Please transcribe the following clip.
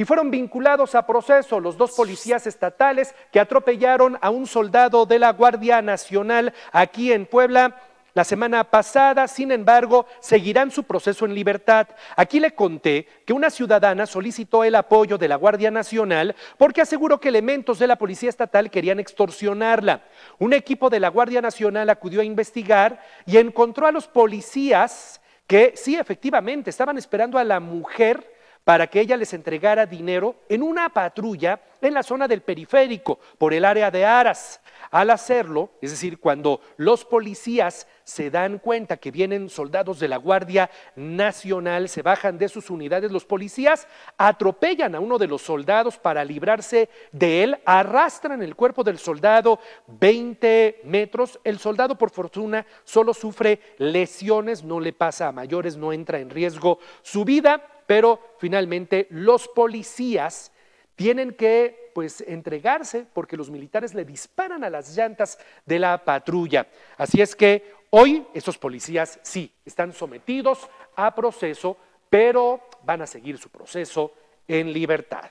y fueron vinculados a proceso los dos policías estatales que atropellaron a un soldado de la Guardia Nacional aquí en Puebla la semana pasada, sin embargo, seguirán su proceso en libertad. Aquí le conté que una ciudadana solicitó el apoyo de la Guardia Nacional porque aseguró que elementos de la Policía Estatal querían extorsionarla. Un equipo de la Guardia Nacional acudió a investigar y encontró a los policías que sí, efectivamente, estaban esperando a la mujer para que ella les entregara dinero en una patrulla en la zona del periférico, por el área de Aras. Al hacerlo, es decir, cuando los policías se dan cuenta que vienen soldados de la Guardia Nacional, se bajan de sus unidades, los policías atropellan a uno de los soldados para librarse de él, arrastran el cuerpo del soldado 20 metros, el soldado por fortuna solo sufre lesiones, no le pasa a mayores, no entra en riesgo su vida, pero finalmente los policías tienen que pues entregarse porque los militares le disparan a las llantas de la patrulla. Así es que hoy estos policías sí están sometidos a proceso, pero van a seguir su proceso en libertad.